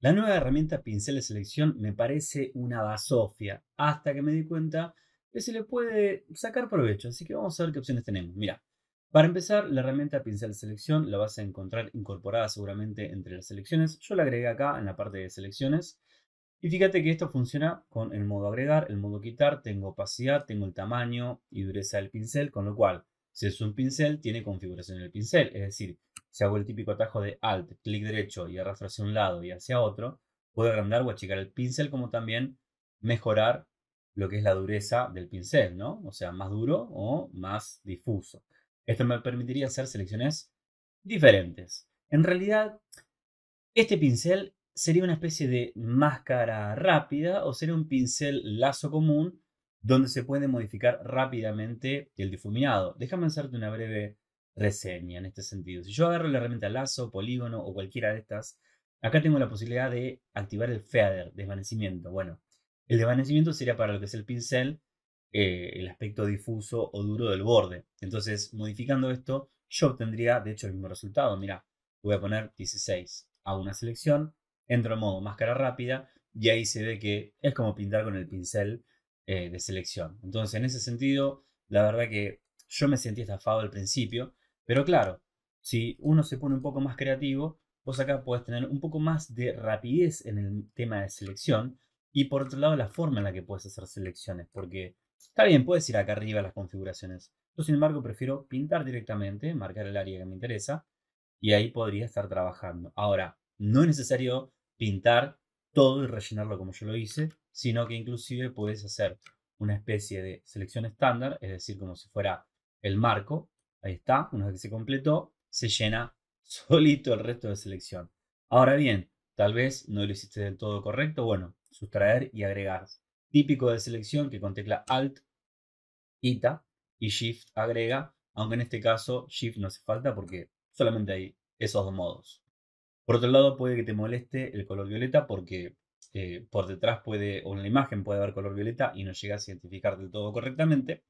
La nueva herramienta pincel de selección me parece una basofia, hasta que me di cuenta que se le puede sacar provecho, así que vamos a ver qué opciones tenemos. Mira, para empezar, la herramienta pincel de selección la vas a encontrar incorporada seguramente entre las selecciones. Yo la agregué acá en la parte de selecciones. Y fíjate que esto funciona con el modo agregar, el modo quitar, tengo opacidad, tengo el tamaño y dureza del pincel, con lo cual, si es un pincel, tiene configuración el pincel. Es decir, si hago el típico atajo de Alt, clic derecho y arrastro hacia un lado y hacia otro, puedo agrandar o achicar el pincel como también mejorar lo que es la dureza del pincel, ¿no? O sea, más duro o más difuso. Esto me permitiría hacer selecciones diferentes. En realidad, este pincel sería una especie de máscara rápida o sería un pincel lazo común donde se puede modificar rápidamente el difuminado. Déjame hacerte una breve reseña en este sentido. Si yo agarro la herramienta lazo, polígono o cualquiera de estas, acá tengo la posibilidad de activar el feather, desvanecimiento. Bueno, el desvanecimiento sería para lo que es el pincel, eh, el aspecto difuso o duro del borde. Entonces, modificando esto, yo obtendría, de hecho, el mismo resultado. Mira, voy a poner 16. a una selección, entro en modo máscara rápida y ahí se ve que es como pintar con el pincel eh, de selección. Entonces, en ese sentido, la verdad que yo me sentí estafado al principio, pero claro, si uno se pone un poco más creativo, vos acá podés tener un poco más de rapidez en el tema de selección y por otro lado la forma en la que puedes hacer selecciones, porque está bien, puedes ir acá arriba a las configuraciones. Yo sin embargo prefiero pintar directamente, marcar el área que me interesa y ahí podría estar trabajando. Ahora, no es necesario pintar todo y rellenarlo como yo lo hice, sino que inclusive puedes hacer una especie de selección estándar, es decir, como si fuera el marco, Ahí está, una vez que se completó, se llena solito el resto de selección. Ahora bien, tal vez no lo hiciste del todo correcto, bueno, sustraer y agregar. Típico de selección que con tecla Alt, ITA y Shift agrega, aunque en este caso Shift no hace falta porque solamente hay esos dos modos. Por otro lado, puede que te moleste el color violeta porque eh, por detrás puede, o en la imagen puede haber color violeta y no llegas a identificar del todo correctamente.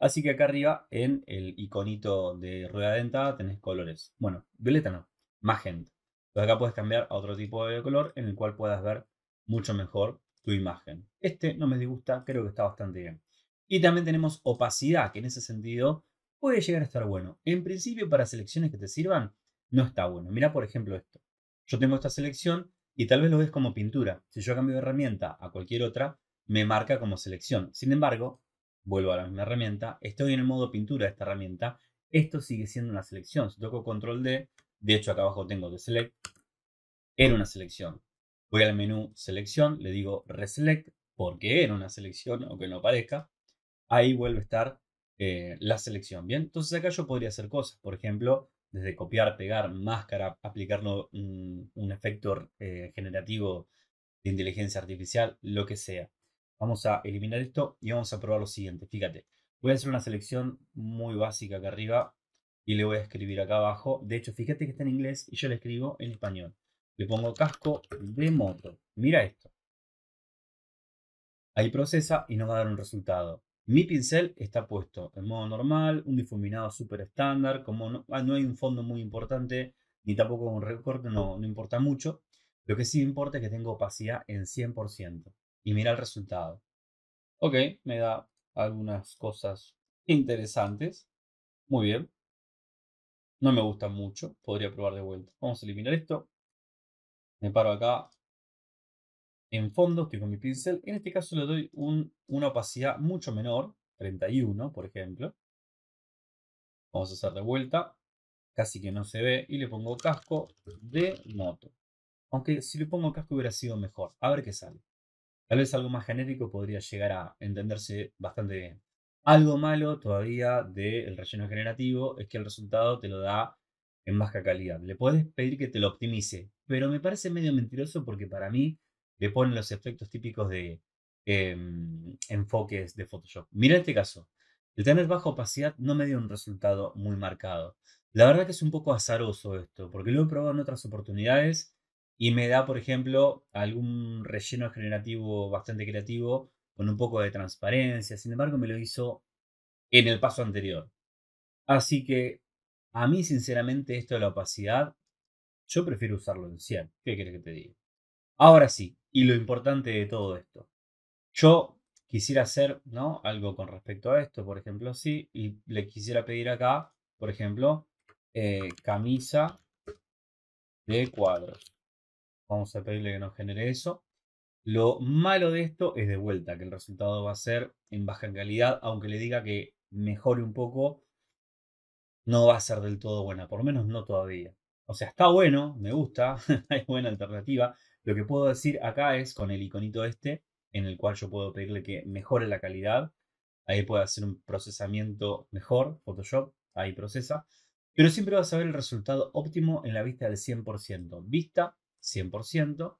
Así que acá arriba, en el iconito de rueda dentada, tenés colores. Bueno, violeta no, magenta. Entonces acá puedes cambiar a otro tipo de color en el cual puedas ver mucho mejor tu imagen. Este no me disgusta, creo que está bastante bien. Y también tenemos opacidad, que en ese sentido puede llegar a estar bueno. En principio, para selecciones que te sirvan, no está bueno. Mira, por ejemplo, esto. Yo tengo esta selección y tal vez lo ves como pintura. Si yo cambio de herramienta a cualquier otra, me marca como selección. Sin embargo, vuelvo a la misma herramienta, estoy en el modo pintura de esta herramienta, esto sigue siendo una selección. Si toco control D, de hecho acá abajo tengo de select, era una selección. Voy al menú selección, le digo reselect, porque era una selección, o que no parezca, ahí vuelve a estar eh, la selección. Bien, entonces acá yo podría hacer cosas, por ejemplo, desde copiar, pegar, máscara, aplicarlo un, efecto eh, generativo de inteligencia artificial, lo que sea. Vamos a eliminar esto y vamos a probar lo siguiente. Fíjate, voy a hacer una selección muy básica acá arriba y le voy a escribir acá abajo. De hecho, fíjate que está en inglés y yo le escribo en español. Le pongo casco de moto. Mira esto. Ahí procesa y nos va a dar un resultado. Mi pincel está puesto en modo normal, un difuminado súper estándar, como ah, no, hay un fondo muy importante, ni tampoco un recorte, no, no importa mucho. Lo que sí importa es que tengo opacidad en 100% y mira el resultado. Ok, me da algunas cosas interesantes. Muy bien. No me gusta mucho, podría probar de vuelta. Vamos a eliminar esto. Me paro acá en fondo, estoy con mi pincel. En este caso le doy una opacidad mucho menor, 31 por ejemplo. Vamos a hacer de vuelta, casi que no se ve, y le pongo casco de moto. Aunque si le pongo casco hubiera sido mejor, a ver qué sale. Tal vez algo más genérico podría llegar a entenderse bastante bien. Algo malo todavía del relleno generativo es que el resultado te lo da en baja calidad. Le puedes pedir que te lo optimice, pero me parece medio mentiroso porque para mí le ponen los efectos típicos de em, enfoques de Photoshop. Mira este caso. El tener baja opacidad no me dio un resultado muy marcado. La verdad que es un poco azaroso esto, porque lo he probado en otras oportunidades y me da, por ejemplo, algún relleno generativo bastante creativo con un poco de transparencia. Sin embargo, me lo hizo en el paso anterior. Así que a mí, sinceramente, esto de la opacidad, yo prefiero usarlo en 100. ¿Qué quieres que te diga? Ahora sí, y lo importante de todo esto. Yo quisiera hacer ¿no? algo con respecto a esto, por ejemplo, sí, y le quisiera pedir acá, por ejemplo, eh, camisa de cuadros. Vamos a pedirle que nos genere eso. Lo malo de esto es de vuelta, que el resultado va a ser en baja calidad, aunque le diga que mejore un poco, no va a ser del todo buena, por lo menos no todavía. O sea, está bueno, me gusta, es buena alternativa. Lo que puedo decir acá es con el iconito este, en el cual yo puedo pedirle que mejore la calidad. Ahí puede hacer un procesamiento mejor, Photoshop, ahí procesa. Pero siempre vas a ver el resultado óptimo en la vista del 100%. Vista 100%.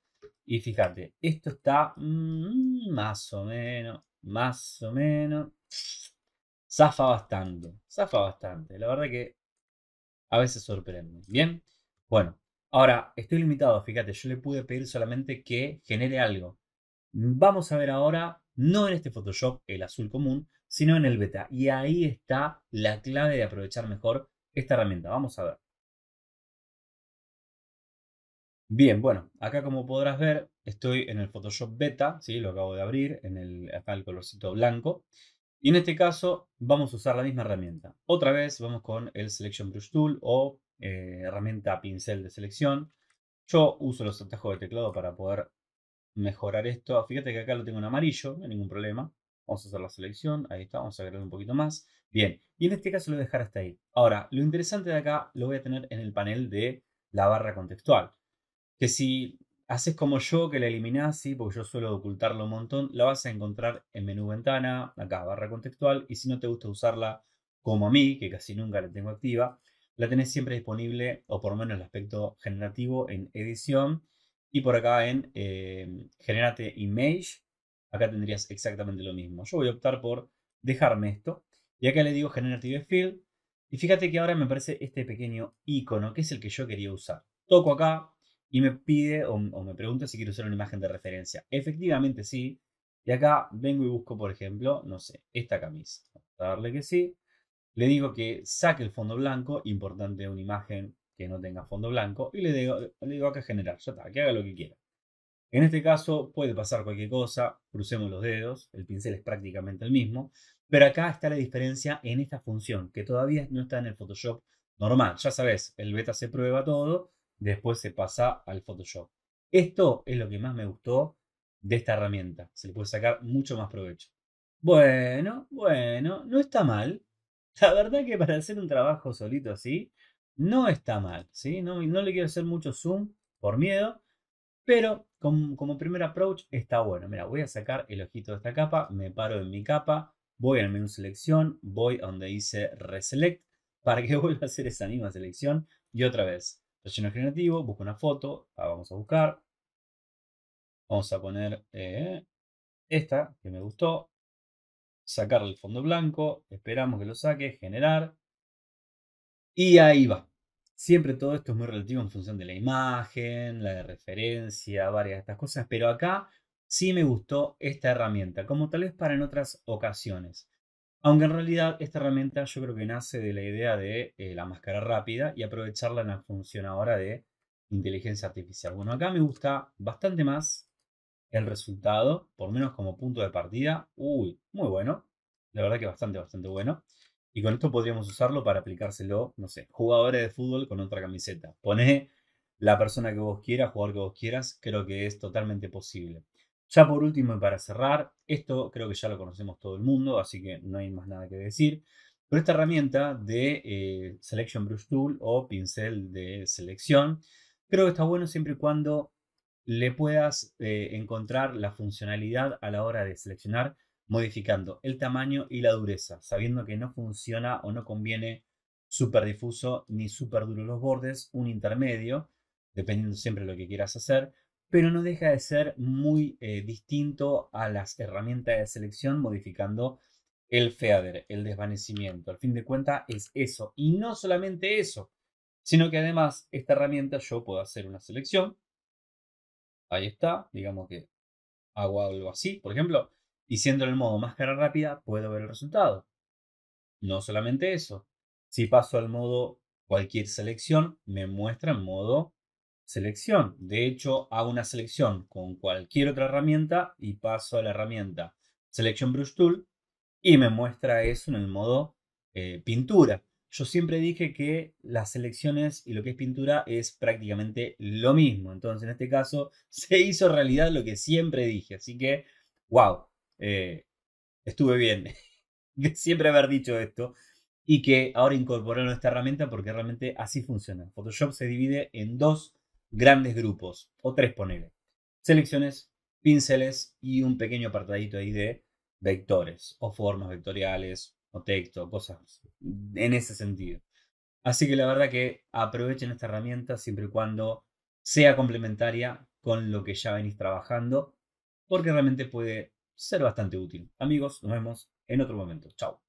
Y fíjate, esto está mm, más o menos, más o menos. Zafa bastante, zafa bastante. La verdad que a veces sorprende. Bien, bueno, ahora estoy limitado, fíjate, yo le pude pedir solamente que genere algo. Vamos a ver ahora, no en este Photoshop, el azul común, sino en el beta. Y ahí está la clave de aprovechar mejor esta herramienta. Vamos a ver. Bien, bueno, acá como podrás ver, estoy en el Photoshop Beta, ¿sí? lo acabo de abrir, en el, acá el colorcito blanco. Y en este caso vamos a usar la misma herramienta. Otra vez vamos con el Selection Brush Tool o eh, herramienta pincel de selección. Yo uso los atajos de teclado para poder mejorar esto. Fíjate que acá lo tengo en amarillo, no hay ningún problema. Vamos a hacer la selección, ahí está, vamos a agregar un poquito más. Bien, y en este caso lo voy a dejar hasta ahí. Ahora, lo interesante de acá lo voy a tener en el panel de la barra contextual que si haces como yo, que la eliminás, porque yo suelo ocultarlo un montón, la vas a encontrar en menú ventana, acá, barra contextual, y si no te gusta usarla como a mí, que casi nunca la tengo activa, la tenés siempre disponible, o por lo menos el aspecto generativo, en edición, y por acá en em, generate image, acá tendrías exactamente lo mismo. Yo voy a optar por dejarme esto, y acá le digo generative field, y fíjate que ahora me aparece este pequeño icono, que es el que yo quería usar. Toco acá, y me pide o, me pregunta si quiero usar una imagen de referencia. Efectivamente sí. Y acá vengo y busco, por ejemplo, no sé, esta camisa. darle que sí. Le digo que saque el fondo blanco, importante una imagen que no tenga fondo blanco, y le digo, le digo acá generar, ya está, que haga lo que quiera. En este caso puede pasar cualquier cosa, crucemos los dedos, el pincel es prácticamente el mismo, pero acá está la diferencia en esta función, que todavía no está en el Photoshop normal. Ya sabes, el beta se prueba todo, después se pasa al Photoshop. Esto es lo que más me gustó de esta herramienta. Se le puede sacar mucho más provecho. Bueno, bueno, no está mal. La verdad que para hacer un trabajo solito así, no está mal. ¿sí? No, no le quiero hacer mucho zoom por miedo, pero como, primer approach está bueno. Mira, voy a sacar el ojito de esta capa, me paro en mi capa, voy al menú selección, voy a donde dice reselect para que vuelva a hacer esa misma selección y otra vez Relleno generativo, busco una foto, la vamos a buscar. Vamos a poner eh, esta que me gustó. sacarle el fondo blanco, esperamos que lo saque, generar. Y ahí va. Siempre todo esto es muy relativo en función de la imagen, la de referencia, varias de estas cosas, pero acá sí me gustó esta herramienta, como tal vez para en otras ocasiones. Aunque en realidad esta herramienta yo creo que nace de la idea de eh, la máscara rápida y aprovecharla en la función ahora de inteligencia artificial. Bueno, acá me gusta bastante más el resultado, por menos como punto de partida. Uy, muy bueno. La verdad que bastante, bastante bueno. Y con esto podríamos usarlo para aplicárselo, no sé, jugadores de fútbol con otra camiseta. Pone la persona que vos quieras, jugar que vos quieras, creo que es totalmente posible. Ya por último y para cerrar, esto creo que ya lo conocemos todo el mundo, así que no hay más nada que decir, pero esta herramienta de eh, Selection Brush Tool o pincel de selección, creo que está bueno siempre y cuando le puedas eh, encontrar la funcionalidad a la hora de seleccionar modificando el tamaño y la dureza, sabiendo que no funciona o no conviene súper difuso ni súper duro los bordes, un intermedio, dependiendo siempre de lo que quieras hacer, pero no deja de ser muy eh, distinto a las herramientas de selección modificando el feather, el desvanecimiento. Al fin de cuentas es eso. Y no solamente eso, sino que además esta herramienta yo puedo hacer una selección. Ahí está, digamos que hago algo así, por ejemplo, y siendo el modo máscara rápida puedo ver el resultado. No solamente eso, si paso al modo cualquier selección, me muestra en modo selección. De hecho, hago una selección con cualquier otra herramienta y paso a la herramienta Selection Brush Tool y me muestra eso en el modo eh, pintura. Yo siempre dije que las selecciones y lo que es pintura es prácticamente lo mismo. Entonces, en este caso, se hizo realidad lo que siempre dije. Así que, wow, eh, estuve bien de siempre haber dicho esto y que ahora incorporaron esta herramienta porque realmente así funciona. Photoshop se divide en dos grandes grupos, o tres ponele. Selecciones, pinceles y un pequeño apartadito ahí de vectores, o formas vectoriales, o texto, cosas en ese sentido. Así que la verdad que aprovechen esta herramienta siempre y cuando sea complementaria con lo que ya venís trabajando, porque realmente puede ser bastante útil. Amigos, nos vemos en otro momento. Chao.